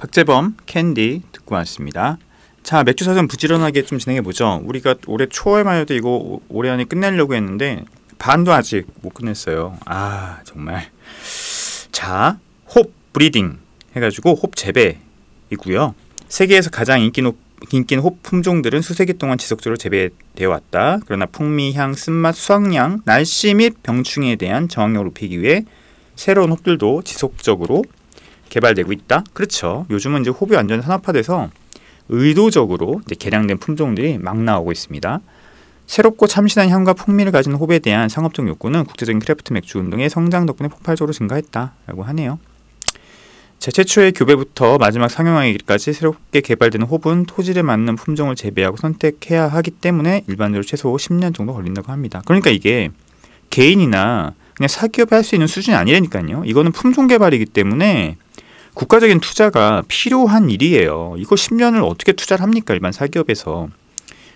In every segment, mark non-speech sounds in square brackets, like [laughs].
박재범 캔디 듣고 왔습니다. 자 맥주 사전 부지런하게 좀 진행해 보죠. 우리가 올해 초에말 해도 이거 올해 안에 끝내려고 했는데 반도 아직 못 끝냈어요. 아 정말. 자홉 브리딩 해가지고 홉 재배이고요. 세계에서 가장 인기 높 인기는 홉 품종들은 수세기 동안 지속적으로 재배되어 왔다. 그러나 풍미, 향, 쓴맛, 수확량, 날씨 및 병충해에 대한 저항력을 높이기 위해 새로운 홉들도 지속적으로 개발되고 있다. 그렇죠. 요즘은 이제 호비 완전 산업화돼서 의도적으로 이제 개량된 품종들이 막 나오고 있습니다. 새롭고 참신한 향과 풍미를 가진 호비에 대한 상업적 욕구는 국제적인 크래프트 맥주 운동의 성장 덕분에 폭발적으로 증가했다라고 하네요. 제 최초의 교배부터 마지막 상용하기까지 새롭게 개발되는 호분 토질에 맞는 품종을 재배하고 선택해야 하기 때문에 일반적으로 최소 10년 정도 걸린다고 합니다. 그러니까 이게 개인이나 그냥 사기업이 할 수 있는 수준이 아니라니까요. 이거는 품종 개발이기 때문에 국가적인 투자가 필요한 일이에요. 이거 10년을 어떻게 투자를 합니까? 일반 사기업에서.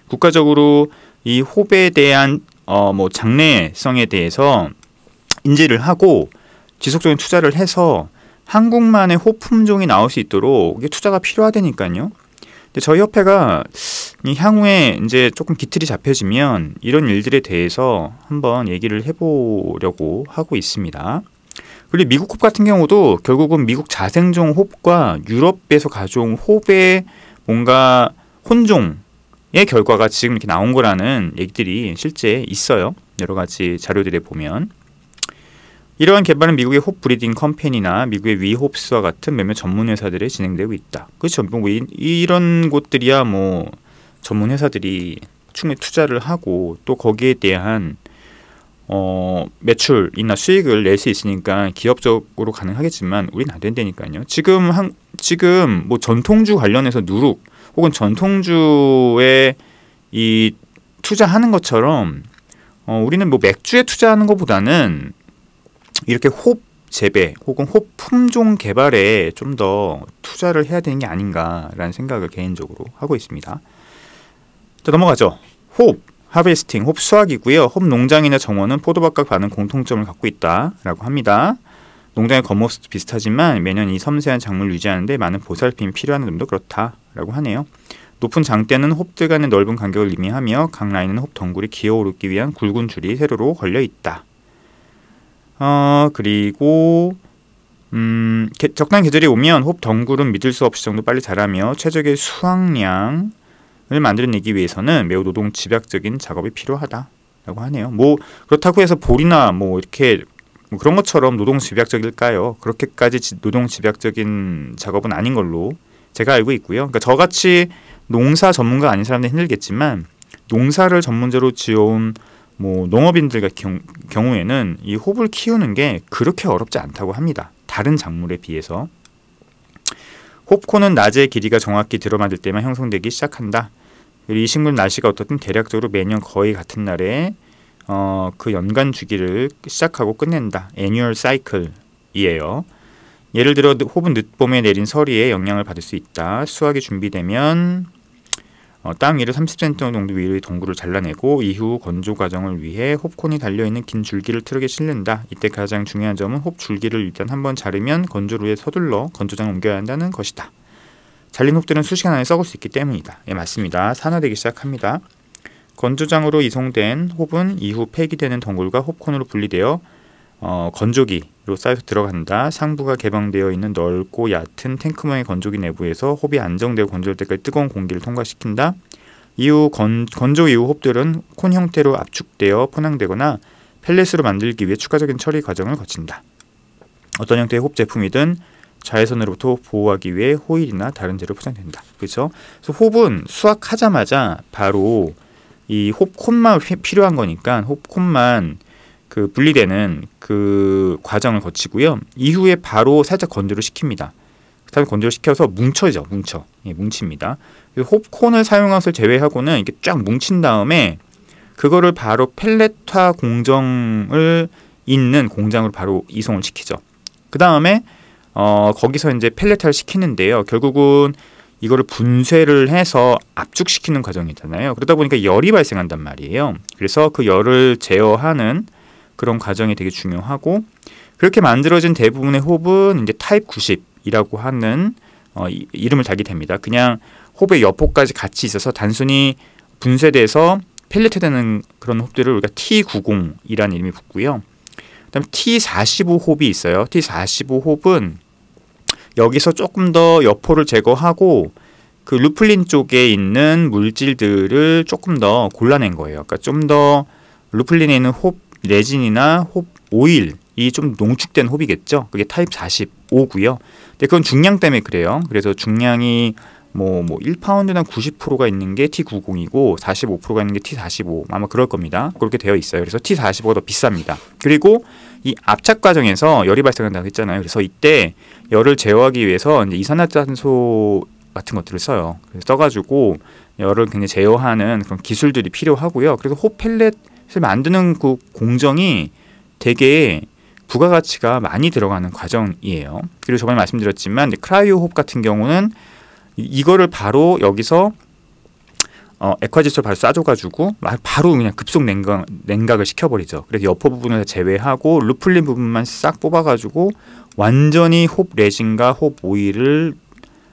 국가적으로 이 호배에 대한 어, 뭐 장래성에 대해서 인지를 하고 지속적인 투자를 해서 한국만의 호품종이 나올 수 있도록 이게 투자가 필요하다니까요. 근데 저희 협회가 이 향후에 이제 조금 기틀이 잡혀지면 이런 일들에 대해서 한번 얘기를 해보려고 하고 있습니다. 그리고 미국컵 같은 경우도 결국은 미국 자생종 호흡과 유럽에서 가져온 호흡의 뭔가 혼종의 결과가 지금 이렇게 나온 거라는 얘기들이 실제 있어요. 여러 가지 자료들에 보면. 이러한 개발은 미국의 홉 브리딩 컴퍼니나 미국의 위홉스와 같은 몇몇 전문 회사들에 진행되고 있다. 그렇죠. 뭐 이, 이런 곳들이야 뭐 전문 회사들이 충분히 투자를 하고 또 거기에 대한 어, 매출이나 수익을 낼 수 있으니까 기업적으로 가능하겠지만 우리는 안 된다니까요. 지금 한 지금 뭐 전통주 관련해서 누룩 혹은 전통주에 이 투자하는 것처럼 어, 우리는 뭐 맥주에 투자하는 것보다는 이렇게 홉 재배 혹은 홉 품종 개발에 좀 더 투자를 해야 되는 게 아닌가라는 생각을 개인적으로 하고 있습니다. 자 넘어가죠. 홉 하베스팅, 홉 수확이고요. 홉 농장이나 정원은 포도밭과 많은 공통점을 갖고 있다라고 합니다. 농장의 겉모습도 비슷하지만 매년 이 섬세한 작물 유지하는데 많은 보살핌이 필요한 점도 그렇다라고 하네요. 높은 장대는 홉들 간의 넓은 간격을 의미하며 각 라인은 홉 덩굴이 기어오르기 위한 굵은 줄이 세로로 걸려 있다. 어, 그리고 음, 적당 한 계절이 오면 홉 덩굴은 믿을 수없이 정도 빨리 자라며 최적의 수확량, 만들어내기 위해서는 매우 노동 집약적인 작업이 필요하다라고 하네요. 뭐 그렇다고 해서 볼이나 뭐 이렇게 뭐 그런 것처럼 노동 집약적일까요? 그렇게까지 지, 노동 집약적인 작업은 아닌 걸로 제가 알고 있고요. 그러니까 저같이 농사 전문가 아닌 사람들 힘들겠지만 농사를 전문제로 지어온 뭐 농업인들 같은 경우에는 이호흡 키우는 게 그렇게 어렵지 않다고 합니다. 다른 작물에 비해서. 홉코는 낮의 길이가 정확히 들어맞을 때만 형성되기 시작한다. 이 식물 날씨가 어떻든 대략적으로 매년 거의 같은 날에 어, 그 연간 주기를 시작하고 끝낸다. 애뉴얼 사이클이에요. 예를 들어 홉은 늦봄에 내린 서리에 영향을 받을 수 있다. 수확이 준비되면 어, 땅 위를 30cm 정도 위의 동굴을 잘라내고 이후 건조 과정을 위해 홉콘이 달려있는 긴 줄기를 트럭에 실는다. 이때 가장 중요한 점은 홉 줄기를 일단 한번 자르면 건조를 위해 서둘러 건조장을 옮겨야 한다는 것이다. 잘린 홉들은 수시간 안에 썩을 수 있기 때문이다. 예, 맞습니다. 산화되기 시작합니다. 건조장으로 이송된 홉은 이후 폐기되는 덩굴과 홉콘으로 분리되어 어, 건조기 로 쌓여서 들어간다. 상부가 개방되어 있는 넓고 얕은 탱크망의 건조기 내부에서 홉이 안정되어 건조될 때까지 뜨거운 공기를 통과시킨다. 이후 건, 건조 이후 홉들은 콘 형태로 압축되어 포낭되거나 펠렛으로 만들기 위해 추가적인 처리 과정을 거친다. 어떤 형태의 홉 제품이든 자외선으로부터 보호하기 위해 호일이나 다른 재료 포장된다. 그렇죠? 그래서 홉은 수확하자마자 바로 이홉 콘만 필요한 거니까 홉 콘만 그 분리되는 그 과정을 거치고요. 이후에 바로 살짝 건조를 시킵니다. 살짝 건조를 시켜서 뭉쳐져 뭉쳐 예, 뭉칩니다. 그 홉콘을 사용한 것을 제외하고는 이렇게 쫙 뭉친 다음에 그거를 바로 펠레트화 공정을 있는 공장으로 바로 이송을 시키죠. 그 다음에 어, 거기서 이제 펠레트를 시키는데요. 결국은 이거를 분쇄를 해서 압축시키는 과정이잖아요. 그러다 보니까 열이 발생한단 말이에요. 그래서 그 열을 제어하는 그런 과정이 되게 중요하고 그렇게 만들어진 대부분의 홉은 이제 타입 90이라고 하는 어, 이, 이름을 달게 됩니다. 그냥 홉의 여포까지 같이 있어서 단순히 분쇄돼서 펠레트되는 그런 홉들을 우리가 T90이라는 이름이 붙고요. 그다음 T45 홉이 있어요. T45 홉은 여기서 조금 더 여포를 제거하고 그 루플린 쪽에 있는 물질들을 조금 더 골라낸 거예요. 그러니까 좀 더 루플린에 있는 홉 레진이나 홉, 오일 이 좀 농축된 홉이겠죠. 그게 타입 45고요. 근데 그건 중량 때문에 그래요. 그래서 중량이 뭐, 뭐 1파운드나 90%가 있는 게 T90이고 45%가 있는 게 T45 뭐 아마 그럴 겁니다. 그렇게 되어 있어요. 그래서 T45가 더 비쌉니다. 그리고 이 압착 과정에서 열이 발생한다고 했잖아요. 그래서 이때 열을 제어하기 위해서 이제 이산화탄소 같은 것들을 써요. 그래서 써가지고 열을 굉장히 제어하는 그런 기술들이 필요하고요. 그래서 호펠렛 사실 만드는 그 공정이 되게 부가가치가 많이 들어가는 과정이에요. 그리고 저번에 말씀드렸지만 크라이오홉 같은 경우는 이거를 바로 여기서 어, 액화지수를 바로 싸줘가지고 바로 그냥 급속 냉각, 냉각을 시켜버리죠. 그래서 여포 부분을 제외하고 루플린 부분만 싹 뽑아가지고 완전히 홉 레진과 홉 오일을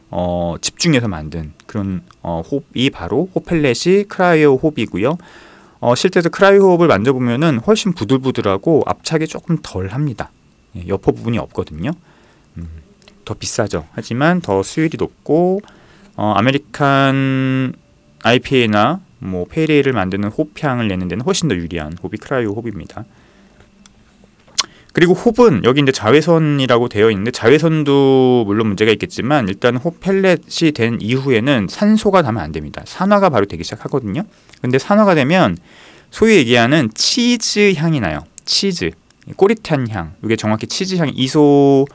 어, 집중해서 만든 그런 어, 홉이 바로 호펠렛이 크라이오 홉이고요. 어, 실제로 크라이 호흡을 만져보면은 훨씬 부들부들하고 압착이 조금 덜 합니다. 예, 여포 부분이 없거든요. 음, 더 비싸죠. 하지만 더 수율이 높고 어, 아메리칸 IPA나 뭐페이를 만드는 호향을 내는 데는 훨씬 더 유리한 호비 크라이 호흡입니다. 그리고 홉은 여기 이제 자외선이라고 되어 있는데 자외선도 물론 문제가 있겠지만 일단 홉 펠렛이 된 이후에는 산소가 나면 안 됩니다. 산화가 바로 되기 시작하거든요. 근데 산화가 되면 소위 얘기하는 치즈 향이 나요. 치즈. 꼬릿한 향. 이게 정확히 치즈 향 이소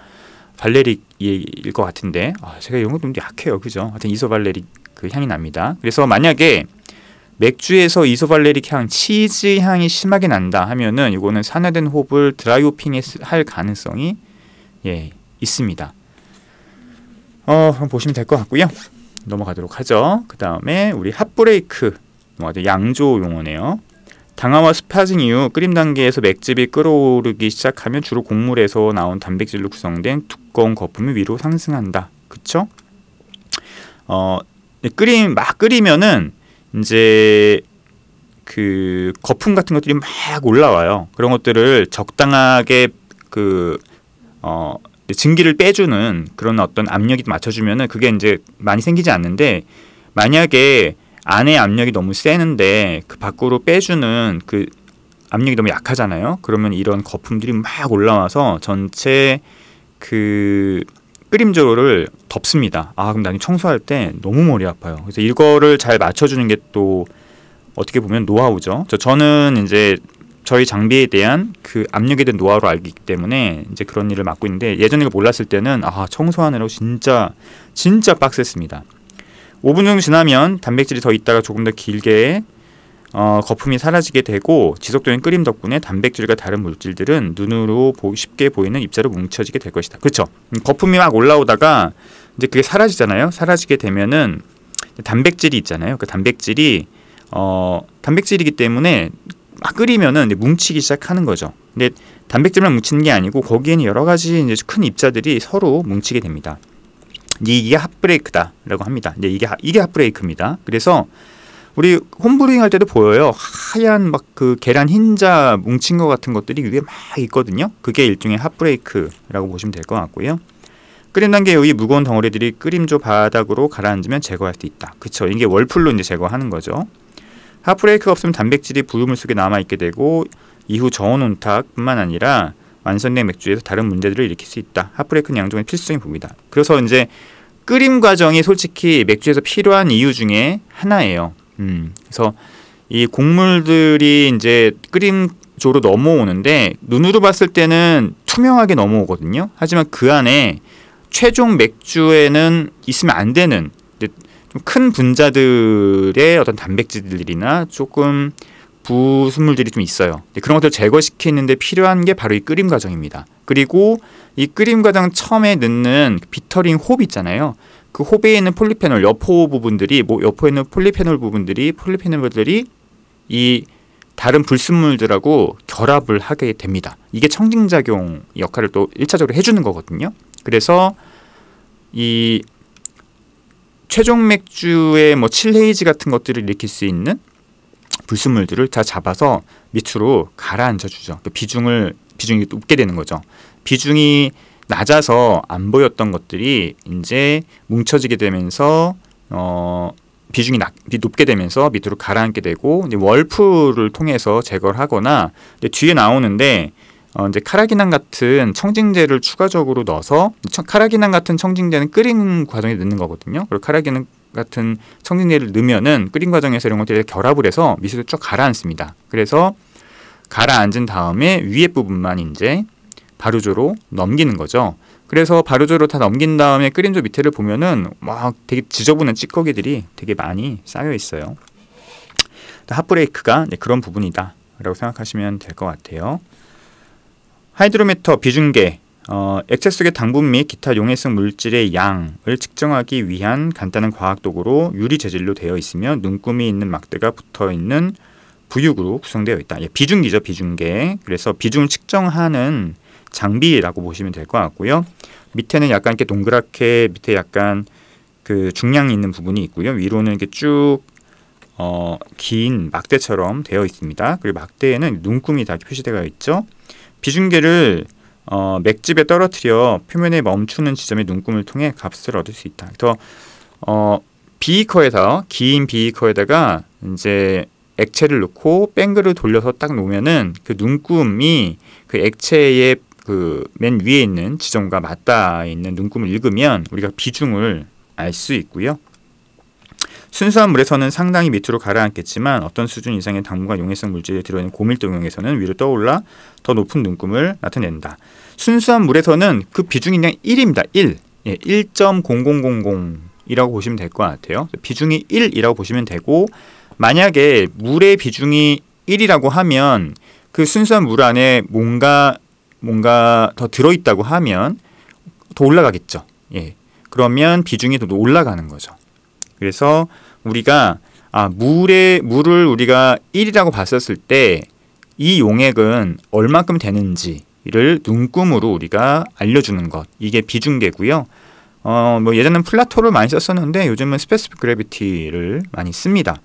발레릭일 것 같은데 아, 제가 이런 것도 약해요. 그죠? 하여튼 이소 발레릭 그 향이 납니다. 그래서 만약에 맥주에서 이소발레릭 향, 치즈 향이 심하게 난다 하면은 이거는 산화된 호흡을 드라이호핑할 가능성이 예, 있습니다. 어, 한번 보시면 될 것 같고요. 넘어가도록 하죠. 그 다음에 우리 핫브레이크 뭐죠? 양조 용어네요. 당화와 스파진 이후 끓임 단계에서 맥즙이 끓어오르기 시작하면 주로 곡물에서 나온 단백질로 구성된 두꺼운 거품이 위로 상승한다. 그쵸? 어, 네, 끓임, 막 끓이면은 이제 그 거품 같은 것들이 막 올라와요. 그런 것들을 적당하게 그 어, 증기를 빼주는 그런 어떤 압력이 맞춰주면은 그게 이제 많이 생기지 않는데 만약에 안에 압력이 너무 세는데 그 밖으로 빼주는 그 압력이 너무 약하잖아요. 그러면 이런 거품들이 막 올라와서 전체 그 끓임재료를 덮습니다. 아 그럼 나는 청소할 때 너무 머리 아파요. 그래서 이거를 잘 맞춰주는 게 또 어떻게 보면 노하우죠. 저, 저는 이제 저희 장비에 대한 그 압력에 대한 노하우를 알기 때문에 이제 그런 일을 맡고 있는데 예전에 몰랐을 때는 아 청소하느라고 진짜 진짜 빡셌습니다. 5분 정도 지나면 단백질이 더 있다가 조금 더 길게 어, 거품이 사라지게 되고 지속적인 끓임 덕분에 단백질과 다른 물질들은 눈으로 보, 쉽게 보이는 입자로 뭉쳐지게 될 것이다. 그렇죠? 거품이 막 올라오다가 이제 그게 사라지잖아요. 사라지게 되면은 단백질이 있잖아요. 그 단백질이 어, 단백질이기 때문에 막 끓이면은 뭉치기 시작하는 거죠. 근데 단백질만 뭉치는 게 아니고 거기에는 여러 가지 이제 큰 입자들이 서로 뭉치게 됩니다. 이게 핫브레이크다라고 합니다. 이제 이게 핫, 이게 핫브레이크입니다. 그래서 우리 홈브루잉 할 때도 보여요. 하얀 막 그 계란 흰자 뭉친 것 같은 것들이 위에 막 있거든요. 그게 일종의 핫브레이크라고 보시면 될 것 같고요. 끓인 단계에 의 무거운 덩어리들이 끓임조 바닥으로 가라앉으면 제거할 수 있다. 그쵸. 이게 월풀로 이제 제거하는 거죠. 핫브레이크가 없으면 단백질이 부유물 속에 남아있게 되고 이후 저온 온탁뿐만 아니라 완성된 맥주에서 다른 문제들을 일으킬 수 있다. 핫브레이크는 양종의 필수적인 부분이다. 그래서 이제 끓임 과정이 솔직히 맥주에서 필요한 이유 중에 하나예요. 음, 그래서 이 곡물들이 이제 끓임 조로 넘어오는데 눈으로 봤을 때는 투명하게 넘어오거든요. 하지만 그 안에 최종 맥주에는 있으면 안 되는 좀 큰 분자들의 어떤 단백질들이나 조금 부순물들이 좀 있어요. 그런 것들을 제거시키는데 필요한 게 바로 이 끓임 과정입니다. 그리고 이 끓임 과정 처음에 넣는 그 비터링 홉 있잖아요. 그 호베에 있는 폴리페놀 여포 부분들이 뭐 여포에 있는 폴리페놀 부분들이 폴리페놀들이 이 다른 불순물들하고 결합을 하게 됩니다. 이게 청진 작용 역할을 또 일차적으로 해 주는 거거든요. 그래서 이 최종 맥주의 뭐 칠레이지 같은 것들을 일으킬 수 있는 불순물들을 다 잡아서 밑으로 가라앉혀 주죠. 그러니까 비중을 비중이 높게 되는 거죠. 비중이 낮아서 안 보였던 것들이 이제 뭉쳐지게 되면서 어, 비중이 낮, 높게 되면서 밑으로 가라앉게 되고 이제 월프를 통해서 제거를 하거나 이제 뒤에 나오는데 어, 이제 카라기난 같은 청진제를 추가적으로 넣어서 카라기난 같은 청진제는끓인 과정에 넣는 거거든요. 그리고 카라기난 같은 청진제를 넣으면은 끓인 과정에서 이런 것들이 결합을 해서 미술이 쭉 가라앉습니다. 그래서 가라앉은 다음에 위에 부분만 이제 발효조로 넘기는 거죠. 그래서 발효조로 다 넘긴 다음에 끓인조 밑에를 보면은 막 되게 지저분한 찌꺼기들이 되게 많이 쌓여 있어요. 핫브레이크가 그런 부분이다라고 생각하시면 될 것 같아요. 하이드로메터 비중계 어, 액체 속의 당분 및 기타 용해성 물질의 양을 측정하기 위한 간단한 과학 도구로 유리 재질로 되어 있으며 눈금이 있는 막대가 붙어 있는 부육으로 구성되어 있다. 예, 비중기죠, 비중계. 그래서 비중 측정하는 장비라고 보시면 될 것 같고요. 밑에는 약간 이렇게 동그랗게 밑에 약간 그 중량이 있는 부분이 있고요. 위로는 이렇게 쭉 어, 긴 막대처럼 되어 있습니다. 그리고 막대에는 눈금이 다 표시되어 있죠. 비중계를 어, 맥집에 떨어뜨려 표면에 멈추는 지점의 눈금을 통해 값을 얻을 수 있다. 그래서 어, 비이커에서 긴 비이커에다가 이제 액체를 넣고 뺑글을 돌려서 딱 놓으면은 그 눈금이 그 액체의 그맨 위에 있는 지점과 맞닿아 있는 눈금을 읽으면 우리가 비중을 알 수 있고요. 순수한 물에서는 상당히 밑으로 가라앉겠지만 어떤 수준 이상의 당분과 용해성 물질이 들어있는 고밀도용에서는 위로 떠올라 더 높은 눈금을 나타낸다. 순수한 물에서는 그 예, 비중이 그냥 1입니다. 1. 예, 1.0000이라고 보시면 될 것 같아요. 비중이 1이라고 보시면 되고 만약에 물의 비중이 1이라고 하면 그 순수한 물 안에 뭔가 뭔가 더 들어있다고 하면 더 올라가겠죠. 예. 그러면 비중이 더 올라가는 거죠. 그래서 우리가 아, 물에 물을 우리가 1이라고 봤었을 때 이 용액은 얼만큼 되는지를 눈금으로 우리가 알려주는 것 이게 비중계고요. 어, 뭐예전엔 플라토를 많이 썼었는데 요즘은 스페스픽 그래비티를 많이 씁니다.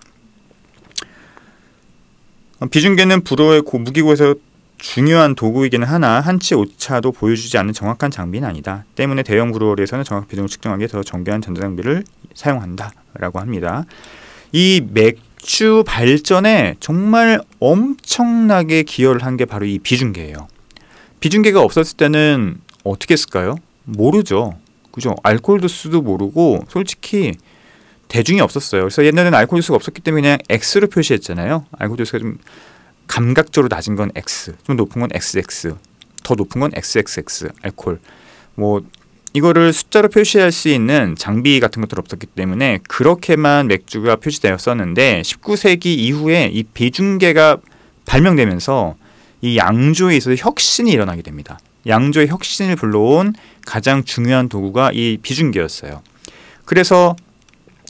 어, 비중계는 불호의 고 무기고에서 중요한 도구이기는 하나 한치 오차도 보여주지 않는 정확한 장비는 아니다. 때문에 대형 그루얼에서는 정확 비중을 측정하기에 더 정교한 전자장비를 사용한다라고 합니다. 이 맥주 발전에 정말 엄청나게 기여를 한 게 바로 이 비중계예요. 비중계가 없었을 때는 어떻게 했을까요? 모르죠. 그죠? 알코올 도수도 모르고 솔직히 대중이 없었어요. 그래서 옛날에는 알코올 도수가 없었기 때문에 그냥 X로 표시했잖아요. 알코올 도수가 좀 감각적으로 낮은 건 X, 좀 높은 건 XX, 더 높은 건 XXX 알콜. 뭐 이거를 숫자로 표시할 수 있는 장비 같은 것들 없었기 때문에 그렇게만 맥주가 표시되었었는데 19세기 이후에 이 비중계가 발명되면서 이 양조에 있어서 혁신이 일어나게 됩니다. 양조의 혁신을 불러온 가장 중요한 도구가 이 비중계였어요. 그래서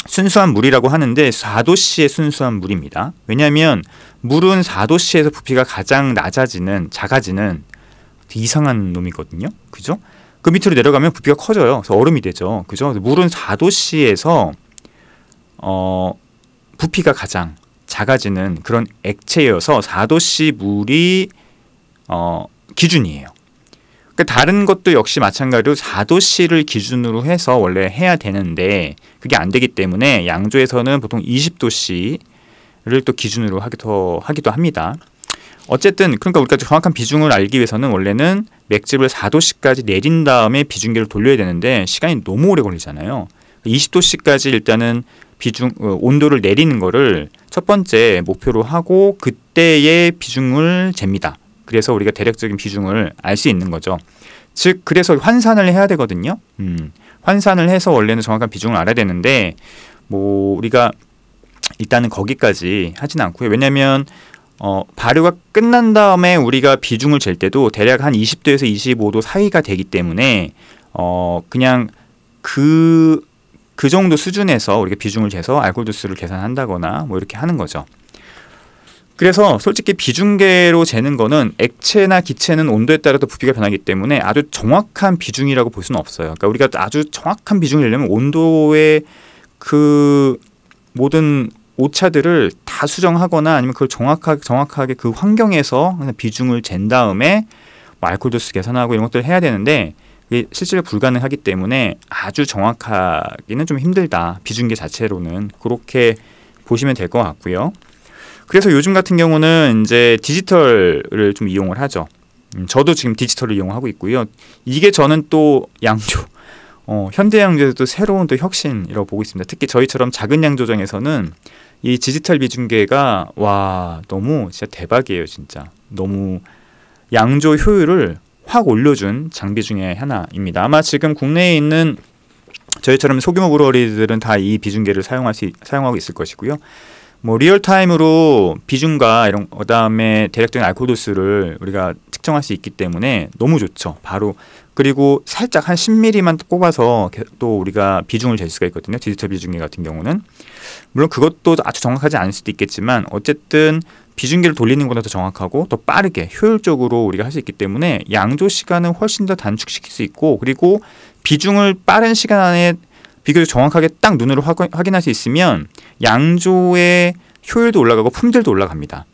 순수한 물이라고 하는데 4도씨의 순수한 물입니다. 왜냐하면 물은 4도씨에서 부피가 가장 낮아지는 작아지는 이상한 놈이거든요. 그죠? 그 밑으로 내려가면 부피가 커져요. 그래서 얼음이 되죠. 그죠? 물은 4도씨에서 어 부피가 가장 작아지는 그런 액체여서 4도씨 물이 어 기준이에요. 그러니까 다른 것도 역시 마찬가지로 4도씨를 기준으로 해서 원래 해야 되는데 그게 안 되기 때문에 양조에서는 보통 20도씨 를또 기준으로 하기도, 하기도 합니다. 어쨌든 그러니까 우리가 정확한 비중을 알기 위해서는 원래는 맥집을 4도씨까지 내린 다음에 비중계를 돌려야 되는데 시간이 너무 오래 걸리잖아요. 20도씨까지 일단은 비중 어, 온도를 내리는 거를 첫 번째 목표로 하고 그때의 비중을 잽니다. 그래서 우리가 대략적인 비중을 알 수 있는 거죠. 즉 그래서 환산을 해야 되거든요. 음, 환산을 해서 원래는 정확한 비중을 알아야 되는데 뭐 우리가 일단은 거기까지 하진 않고요. 왜냐하면 어, 발효가 끝난 다음에 우리가 비중을 잴 때도 대략 한 20도에서 25도 사이가 되기 때문에 어, 그냥 그그 그 정도 수준에서 우리가 비중을 재서 알코올 도수를 계산한다거나 뭐 이렇게 하는 거죠. 그래서 솔직히 비중계로 재는 거는 액체나 기체는 온도에 따라서 부피가 변하기 때문에 아주 정확한 비중이라고 볼 수는 없어요. 그러니까 우리가 아주 정확한 비중을 내려면 온도의 그 모든 오차들을 다 수정하거나 아니면 그걸 정확하게 정확하게 그 환경에서 비중을 잰 다음에 뭐 알코올 도수 계산하고 이런 것들을 해야 되는데 그게 실제로 불가능하기 때문에 아주 정확하기는 좀 힘들다 비중계 자체로는 그렇게 보시면 될 것 같고요. 그래서 요즘 같은 경우는 이제 디지털을 좀 이용을 하죠. 음, 저도 지금 디지털을 이용하고 있고요. 이게 저는 또 양조 어, 현대양조도 새로운 또 혁신이라고 보고 있습니다. 특히 저희처럼 작은 양조장에서는 이 디지털 비중계가 와 너무 진짜 대박이에요, 진짜 너무 양조 효율을 확 올려준 장비 중에 하나입니다. 아마 지금 국내에 있는 저희처럼 소규모 브루어리들은 다 이 비중계를 사용할 수 사용하고 있을 것이고요. 뭐 리얼타임으로 비중과 이런 그다음에 대략적인 알코올 도수를 우리가 측정할 수 있기 때문에 너무 좋죠. 바로 그리고 살짝 한 10mm만 꼽아서 또 우리가 비중을 잴 수가 있거든요. 디지털 비중계 같은 경우는. 물론 그것도 아주 정확하지 않을 수도 있겠지만 어쨌든 비중계를 돌리는 것보다 더 정확하고 더 빠르게 효율적으로 우리가 할 수 있기 때문에 양조 시간을 훨씬 더 단축시킬 수 있고 그리고 비중을 빠른 시간 안에 비교적 정확하게 딱 눈으로 확인할 수 있으면 양조의 효율도 올라가고 품질도 올라갑니다.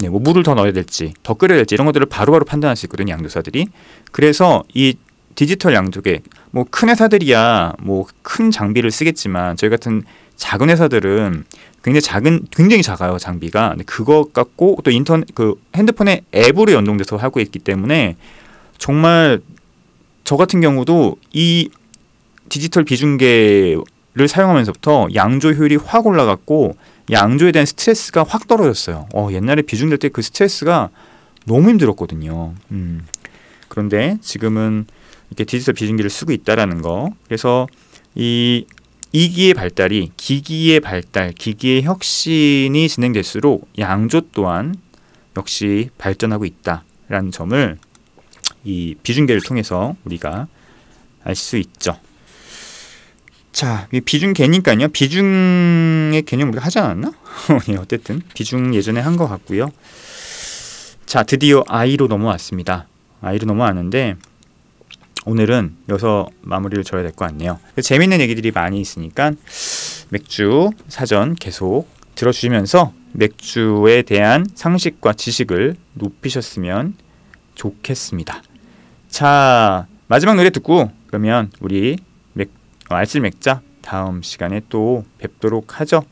네, 뭐 물을 더 넣어야 될지 더 끓여야 될지 이런 것들을 바로바로 판단할 수 있거든요 양조사들이 그래서 이 디지털 양조계 뭐큰 회사들이야 뭐 큰 장비를 쓰겠지만 저희 같은 작은 회사들은 굉장히 작은 굉장히 작아요 장비가 그거 갖고 또 인턴 그 핸드폰에 앱으로 연동돼서 하고 있기 때문에 정말 저 같은 경우도 이 디지털 비중계를 사용하면서부터 양조 효율이 확 올라갔고 양조에 대한 스트레스가 확 떨어졌어요. 어, 옛날에 비중될 때 그 스트레스가 너무 힘들었거든요. 음. 그런데 지금은 이렇게 디지털 비중기를 쓰고 있다라는 거. 그래서 이 이기의 발달이 기기의 발달, 기기의 혁신이 진행될수록 양조 또한 역시 발전하고 있다라는 점을 이 비중계를 통해서 우리가 알 수 있죠. 자, 비중 개니까요. 비중의 개념 우리가 하지 않았나? [laughs] 예, 어쨌든 비중 예전에 한 것 같고요. 자, 드디어 아이로 넘어왔습니다. 아이로 넘어왔는데 오늘은 여기서 마무리를 줘야 될 것 같네요. 재밌는 얘기들이 많이 있으니까 맥주 사전 계속 들어주시면서 맥주에 대한 상식과 지식을 높이셨으면 좋겠습니다. 자, 마지막 노래 듣고 그러면 우리 어, 알쓸 맥자 다음 시간에 또 뵙도록 하죠.